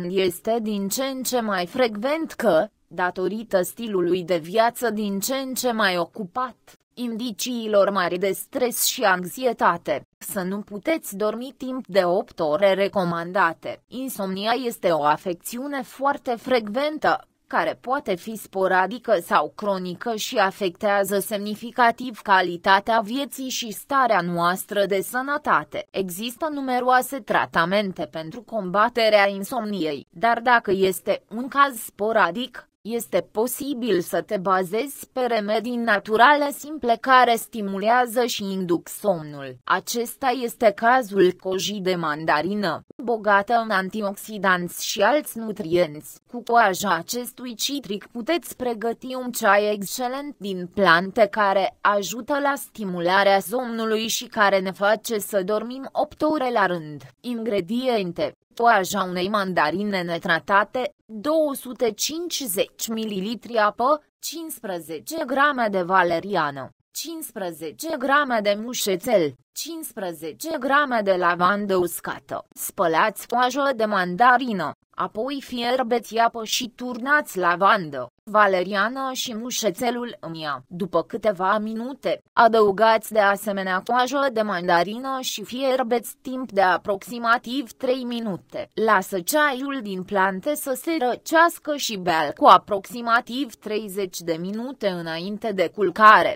când este din ce în ce mai frecvent că, datorită stilului de viață din ce în ce mai ocupat, indiciilor mari de stres și anxietate, să nu puteți dormi timp de 8 ore recomandate. Insomnia este o afecțiune foarte frecventă, care poate fi sporadică sau cronică și afectează semnificativ calitatea vieții și starea noastră de sănătate. Există numeroase tratamente pentru combaterea insomniei, dar dacă este un caz sporadic, este posibil să te bazezi pe remedii naturale simple care stimulează și induc somnul. Acesta este cazul cojii de mandarină, bogată în antioxidanți și alți nutrienți. Cu coaja acestui citric puteți pregăti un ceai excelent din plante care ajută la stimularea somnului și care ne face să dormim 8 ore la rând. Ingrediente toaja unei mandarine netratate, 250 ml apă, 15 grame de valeriană, 15 grame de mușețel, 15 grame de lavandă uscată. Spălați coajă de mandarină, apoi fierbeți apă și turnați lavandă, valeriană și mușețelul în ea. După câteva minute, adăugați de asemenea coajă de mandarină și fierbeți timp de aproximativ 3 minute. Lasă ceaiul din plante să se răcească și bea cu aproximativ 30 de minute înainte de culcare.